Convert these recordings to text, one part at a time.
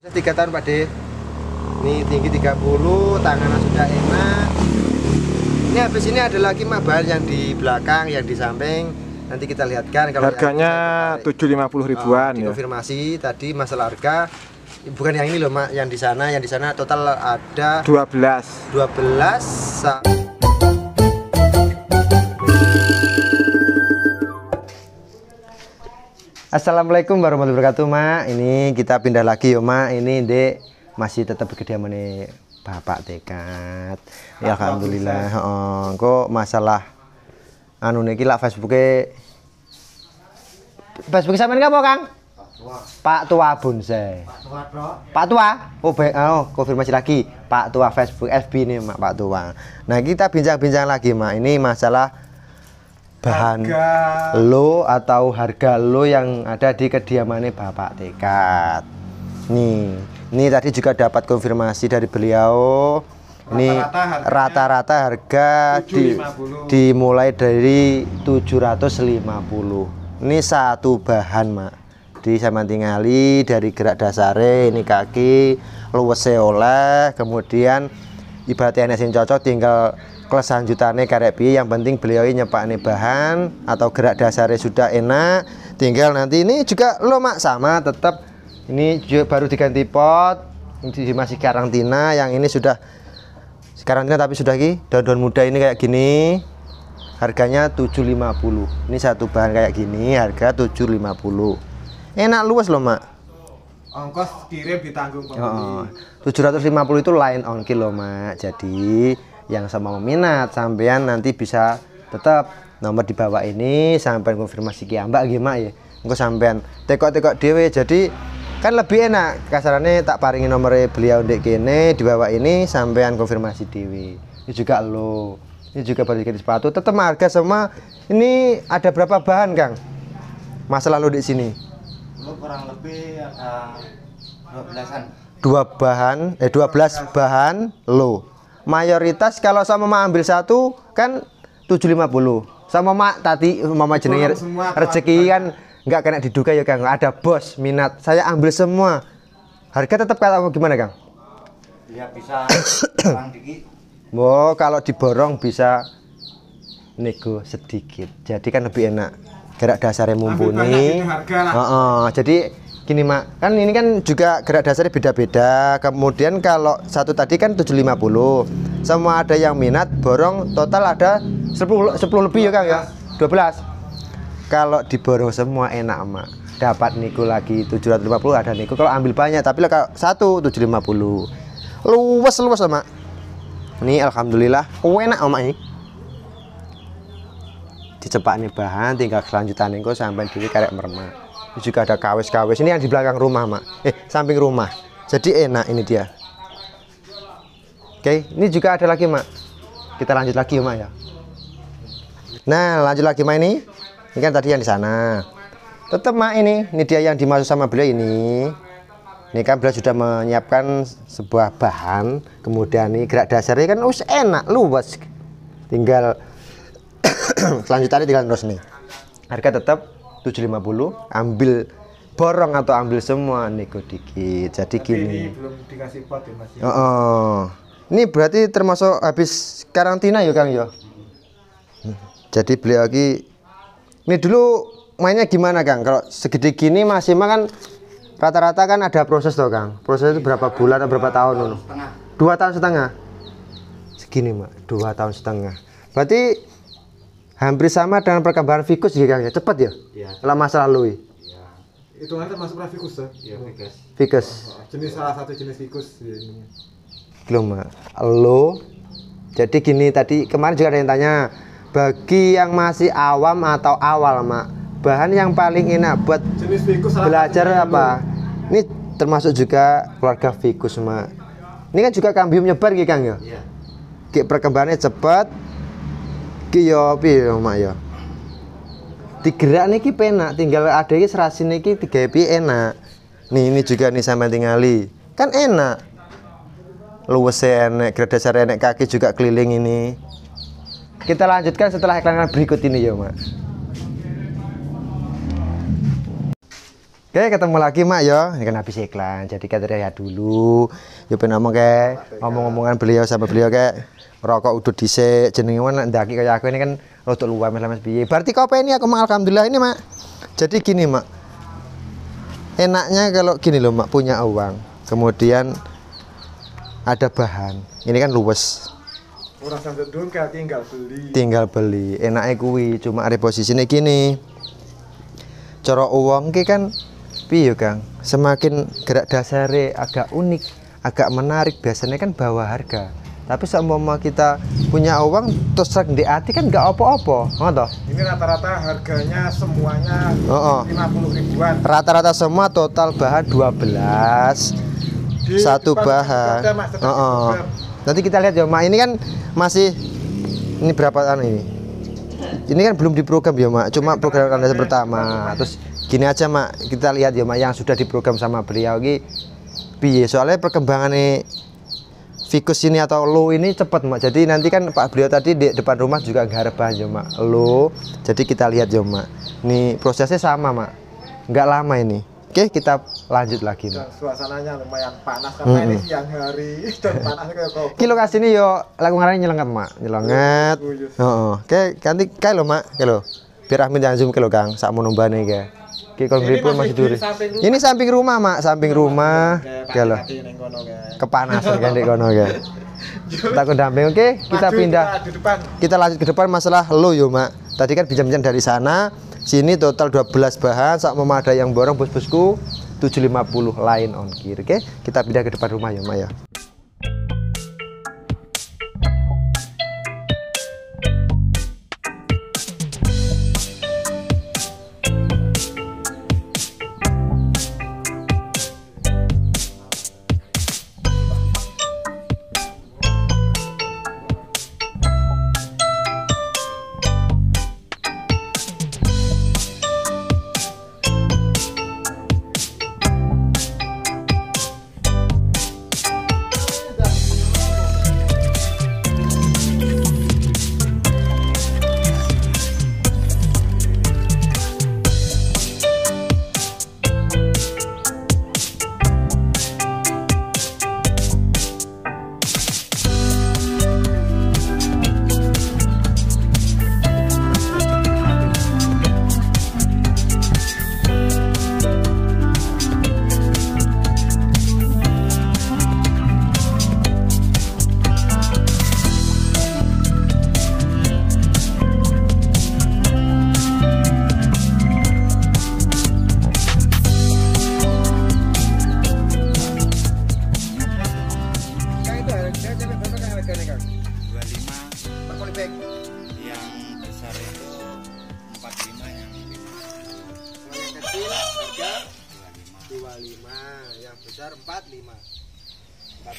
Sudah tiga tahun Pak De. Ini tinggi 30, tangannya sudah enak. Ini habis ini ada lagi mabar yang di belakang, yang di samping. Nanti kita lihatkan kalau harganya tujuh lima puluh oh, ribuan oh, konfirmasi ya. tadi masalah harga bukan yang ini loh mak yang di sana yang di sana total ada dua belas. Dua belas Assalamualaikum warahmatullahi wabarakatuh mak ini kita pindah lagi yo mak ini dek masih tetap kediamannya bapak dekat. ya alhamdulillah oh, kok masalah anu niki lah Facebooknya Facebook sama ini apa kang Pak Tua Bonsai. Pak Tua Bro. Pak Tua. Oh, baik. Oh, konfirmasi lagi. Pak Tua Facebook FB nih, Mak Pak Tua. Nah, kita bincang-bincang lagi, Mak. Ini masalah bahan harga. lo atau harga lo yang ada di kediamannya Bapak tekad Nih, ini tadi juga dapat konfirmasi dari beliau. Ini rata-rata harga, di, dimulai dari 750. Ini satu bahan, Mak. Di Samantingali dari gerak dasar ini kaki luwese oleh kemudian ibaratnya sing cocok tinggal kelas lanjutannya karek piye yang penting beliau ini nih bahan atau gerak dasarnya sudah enak tinggal nanti ini juga lo mak sama tetap ini juga baru diganti pot ini masih karantina yang ini sudah karantina tapi sudah ki daun-daun muda ini kayak gini harganya 750 ini satu bahan kayak gini harga 750 enak luas loh mak ongkos kirim ditanggung pembeli. Oh, 750 itu lain ongkir loh mak jadi yang sama minat sampean nanti bisa tetap nomor di bawah ini sampean konfirmasi ki ambak gimana ya engko sampean tekok-tekok dewe jadi kan lebih enak kasarannya tak paringi nomor beliau di kene di bawah ini sampean konfirmasi Dewi. ini ya juga lo ini ya juga baru dikasih sepatu tetap harga semua. ini ada berapa bahan Kang masalah lo di sini lo kurang lebih ada dua belasan. dua bahan eh dua belas bahan lo mayoritas kalau sama mama ambil satu kan tujuh lima puluh sama mak tadi mama jenenge rezeki kan nggak kena diduga ya kang ada bos minat saya ambil semua harga tetap kata kalau gimana kang ya bisa oh kalau diborong bisa nego sedikit jadi kan lebih enak gerak dasarnya mumpuni Uh -uh, jadi gini mak kan ini kan juga gerak dasarnya beda-beda kemudian kalau satu tadi kan 750 semua ada yang minat borong total ada 10, 10 lebih ya kang ya 12 kalau diborong semua enak mak dapat niku lagi 750 ada niku kalau ambil banyak tapi kalau satu 750 luas luas mak ini alhamdulillah oh, enak oh, mak ini dicepak nih bahan tinggal kelanjutan niku sampai diri karek mermak juga ada kawes-kawes ini yang di belakang rumah mak eh samping rumah jadi enak ini dia oke ini juga ada lagi mak kita lanjut lagi mak ya nah lanjut lagi mak ini ini kan tadi yang di sana tetap mak ini ini dia yang dimaksud sama beliau ini ini kan beliau sudah menyiapkan sebuah bahan kemudian ini gerak dasarnya kan us enak luas tinggal selanjutnya tinggal terus nih harga tetap 750 ambil borong atau ambil semua nego dikit jadi Tapi gini ini belum dikasih pot ya mas Oh, oh. ini berarti termasuk habis karantina ya Kang ya hmm. jadi beli lagi ini dulu mainnya gimana Kang kalau segede gini masih makan rata-rata kan ada proses tuh Kang proses itu berapa bulan atau berapa tahun dulu dua tahun setengah segini Mak dua tahun setengah berarti hampir sama dengan perkembangan fikus juga ya cepat ya, ya. dalam masa lalu ya iya. itu nanti masuk Vicus ya, ya iya fikus fikus oh, oh, oh, jenis salah satu jenis fikus ya. belum lo jadi gini tadi kemarin juga ada yang tanya bagi yang masih awam atau awal mak bahan yang paling enak buat jenis Vicus belajar apa lo. ini termasuk juga keluarga fikus mak ini kan juga kambium nyebar gitu kan ya, iya perkembangannya cepat iki yo piye mak yo digerak niki penak tinggal ada ini serasi niki tiga pi enak nih ini juga nih sama tingali kan enak luwes enak gerdasar enak kaki juga keliling ini kita lanjutkan setelah iklan berikut ini ya mak Oke, ketemu lagi Mak ya. Ini kan habis iklan. Jadi kita lihat dulu. Yuk ngomong kayak omong-omongan beliau sama beliau kayak rokok udah dhisik jenenge men ndaki kayak aku ini kan rodok luwes mas piye berarti ini aku mak alhamdulillah ini mak jadi gini mak enaknya kalau gini loh mak punya uang kemudian ada bahan ini kan luwes Orang sampai kayak tinggal beli tinggal beli enaknya kuwi cuma ada ini gini cara uang ki kan piye Kang semakin gerak dasarnya agak unik agak menarik biasanya kan bawa harga tapi seumpama kita punya uang terus rek di hati kan gak opo-opo, ngono Ini rata-rata harganya semuanya oh, oh. ribuan. Rata-rata semua total bahan 12. Di Satu bahan. mas, oh, oh. Nanti kita lihat ya, Mak. Ini kan masih ini berapa tahun ini? Ini kan belum diprogram ya, Mak. Cuma ini program Anda pertama. Terus gini aja, Mak. Kita lihat ya, Mak, yang sudah diprogram sama beliau ini piye. Soalnya ini fikus ini atau lo ini cepat mak jadi nanti kan Pak Brio tadi di depan rumah juga garepan aja mak lo jadi kita lihat ya mak ini prosesnya sama mak nggak lama ini oke kita lanjut lagi mak. suasananya lumayan panas karena hmm. ini siang hari dan panas kayak kilo kasih ini yo lagu ngarang nyelengat mak nyelengat oh, oke nanti kayak lo mak kayak lo biar yang zoom ke lo kang saat mau numbane kayak kalau beli pun masih Duri? Ini samping rumah, Mak, samping iya, rumah. Ya loh. Kepanasan kan di kono ya. Kita ke damping, oke? Kita pindah. Kita lanjut ke depan masalah lo yo, Mak. Tadi kan pinjam-pinjam dari sana, sini total 12 bahan, sak mama ada yang borong bos-bosku 750 lain on kiri, oke? Kita pindah ke depan rumah ya, Mak ya.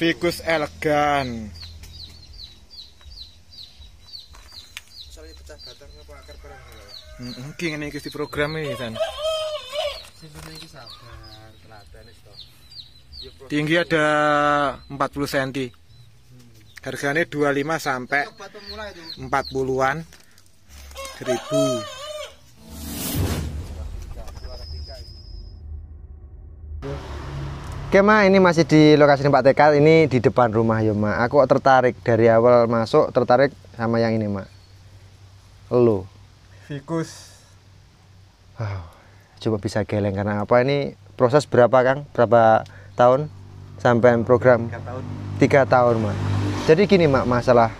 Ficus elegan. Soalnya pecah batang apa akar barang Tinggi ya. ada 40 cm. Harganya 25 sampai 40-an ribu. Oke Ma, ini masih di lokasi Pak TK, ini di depan rumah ya Ma. Aku tertarik dari awal masuk, tertarik sama yang ini Ma. Lo. Fikus. Wow, coba bisa geleng karena apa ini proses berapa Kang? Berapa tahun sampai program? Tiga tahun. Tiga tahun Ma. Jadi gini Ma, masalah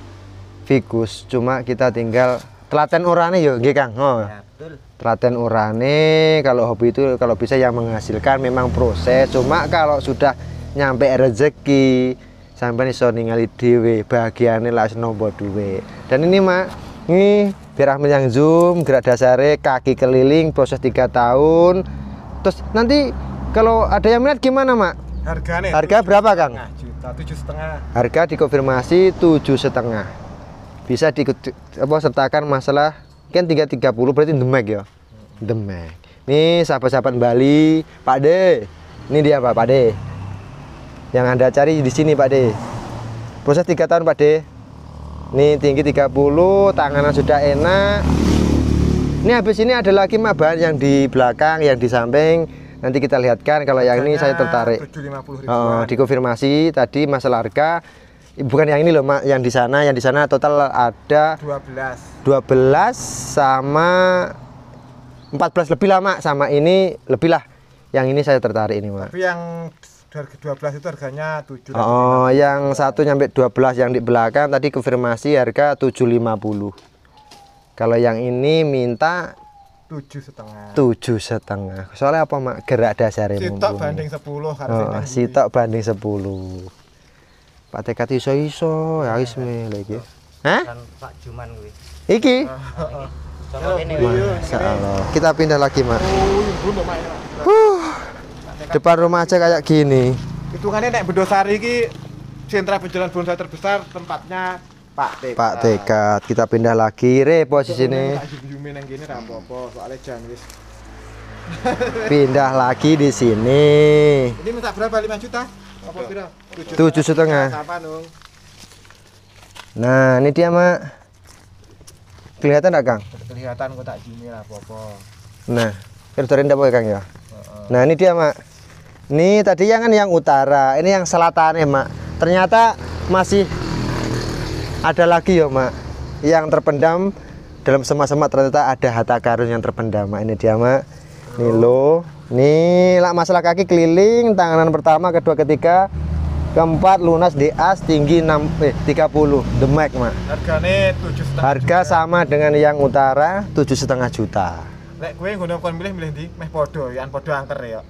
fikus, cuma kita tinggal telaten orangnya yuk, gih Kang. Oh. Ya Betul. Telaten urane kalau hobi itu kalau bisa yang menghasilkan memang proses. Cuma kalau sudah nyampe rezeki sampai iso ningali dewe bagiannya lak senombo duwe. Dan ini Mak, ini biar yang zoom gerak dasare kaki keliling proses tiga tahun. Terus nanti kalau ada yang minat gimana, Mak? Harganya harga berapa Kang? juta tujuh setengah. Harga dikonfirmasi tujuh setengah. Bisa diikut apa sertakan masalah kan 330 berarti Demek ya Demek ini sahabat-sahabat Bali Pak De. ini dia Pak Pak De? yang anda cari di sini Pak De? proses tiga tahun Pak De. ini tinggi 30 tangannya sudah enak ini habis ini ada lagi mabahan yang di belakang yang di samping nanti kita lihatkan kalau yang Harganya ini saya tertarik oh, dikonfirmasi tadi masalah harga bukan yang ini loh mak yang di sana yang di sana total ada 12 12 sama 14 lebih lah mak sama ini lebih lah yang ini saya tertarik ini mak tapi yang 12 itu harganya 7 Oh, yang satu nyampe 12 yang di belakang tadi konfirmasi harga 750. Kalau yang ini minta tujuh setengah tujuh setengah soalnya apa mak gerak dasar dasarnya oh, sitok banding sepuluh oh, sitok banding sepuluh Pak Tekat iso iso ya wis lha iki. Hah? Kan Pak Juman kuwi. Iki. Masya Allah. Kita pindah lagi, Mak. Uh, depan rumah aja kayak gini. itu kan nek Bedosari iki sentra penjualan bonsai terbesar tempatnya Pak Tekat. Pak Tekat. Kita pindah lagi re posisi ini. Pindah lagi di sini. Ini minta berapa? 5 juta? Tujuh setengah. Nah, ini dia, Mak. Kelihatan enggak, Kang? Kelihatan kok tak gini lah popo Nah, kira-kira ndak Kang ya? Nah, ini dia, Mak. Ini tadi yang kan yang utara, ini yang selatan ya, Mak. Ternyata masih ada lagi ya, Mak. Yang terpendam dalam semak-semak ternyata ada harta karun yang terpendam, Mak. Ini dia, Mak. Nilo nih lah masalah kaki keliling tanganan pertama kedua ketiga keempat lunas di as tinggi 6 eh 30 demek mak harganya tujuh setengah harga juta. sama dengan yang utara tujuh setengah juta lek gue nggak kon milih milih di meh podo yang podo angker ya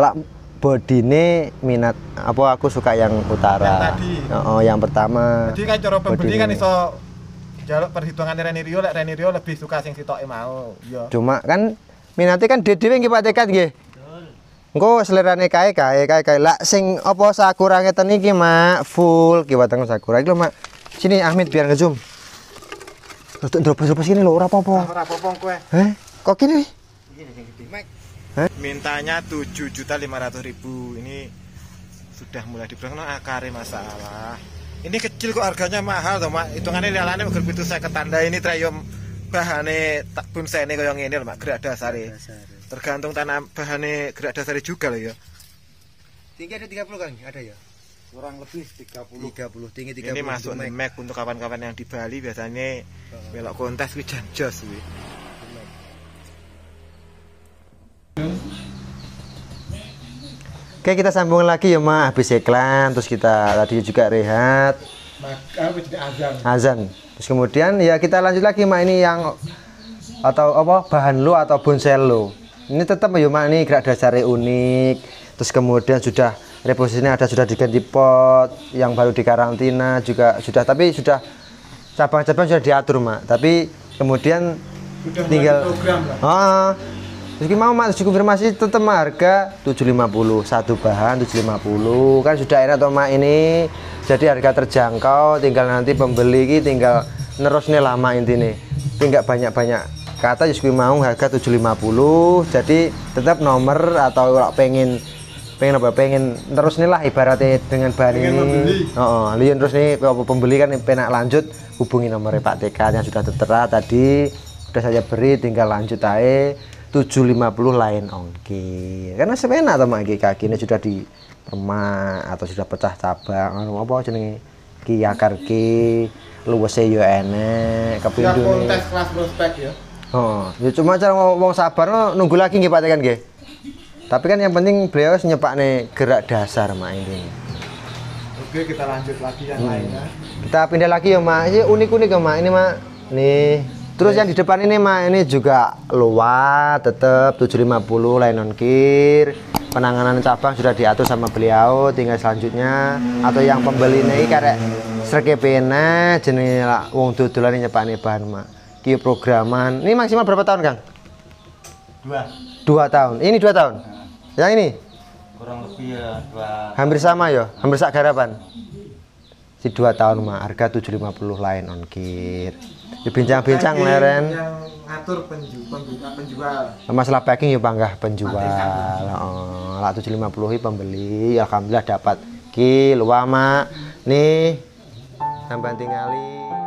lak bodine minat apa aku suka yang utara yang tadi oh, yang pertama jadi kan cara pembeli kan iso jaluk perhitungan Renirio lek Renirio lebih suka sing sitoke mau ya cuma kan Minati kan dedewe nggih Pak Tekat nggih Engko selerane kae kae kae kae. Lah sing apa sakura ngeten iki, Mak? Full ki wateng sakura iki lho, Mak. Sini Ahmad biar ngezoom. Tutuk ndrobos ndropos sini lho, ora apa-apa. Ora apa-apa kowe. Heh, kok kene? Heh? Mintanya ribu. Ini sudah mulai diperkenalkan akar ah, masalah. Ini kecil kok harganya mahal toh, Mak. Hitungannya lalane begitu saya ketanda ini trium bahane tak bunsene kaya ngene lho Mak gerak dasare. Tergantung tanam bahane gerak dasare juga lho ya. Tinggi ada 30 kan? ada ya? Kurang lebih 30. 30 tinggi 30. Ini masuk untuk Mac untuk kawan-kawan yang di Bali biasanya belok kontes kuwi jan jos kuwi. Oke kita sambung lagi ya mak habis iklan terus kita tadi juga rehat Ah, azan. Terus kemudian ya kita lanjut lagi mak ini yang atau apa bahan lo atau bonsel lo. Ini tetap ya mak ini gerak dasarnya unik. Terus kemudian sudah reposisinya ada sudah diganti pot yang baru di karantina juga sudah tapi sudah cabang-cabang sudah diatur mak. Tapi kemudian sudah tinggal program lah. Ah, jadi mau mak cukup konfirmasi tetap harga 750 satu bahan 750 kan sudah enak toh mak ini jadi harga terjangkau tinggal nanti pembeli ini tinggal nerus lama intinya tinggal banyak-banyak kata Yuswi ya mau harga 750 jadi tetap nomor atau kalau pengen pengen apa pengen terus nih lah ibaratnya dengan bahan ini oh, oh. lihat terus nih pembeli kan penak lanjut hubungi nomor Pak TK yang sudah tertera tadi sudah saya beri tinggal lanjut aja 750 lain ongkir karena semena teman kaki ini sudah di lemak atau sudah pecah cabang anu apa jenenge ki akar ki luwese yo enek kepindu kontes kelas prospek ya Oh, ya cuma cara ngomong sabar no, nunggu lagi nggih Pak kan nggih. Tapi kan yang penting beliau harus nih gerak dasar mak ini. Oke, kita lanjut lagi yang hmm. lainnya. Kita pindah lagi ya, Mak. Ini unik-unik ya, Mak. Ini, Mak. Nih. Terus yang di depan ini, Mak, ini juga luar tetap 750 non Kir penanganan cabang sudah diatur sama beliau tinggal selanjutnya atau yang pembeli ini karek serke pena jenis wong ini nyepani bahan mak kiu programan ini maksimal berapa tahun kang dua dua tahun ini dua tahun nah. yang ini kurang lebih ya dua hampir sama ya hampir sak garapan di dua tahun mah harga puluh lain ongkir ya bincang-bincang leren yang ngatur penjual, nah, masalah packing ya panggah penjual lima puluh 750 pembeli ya, alhamdulillah dapat ki luama nih tambah tinggalin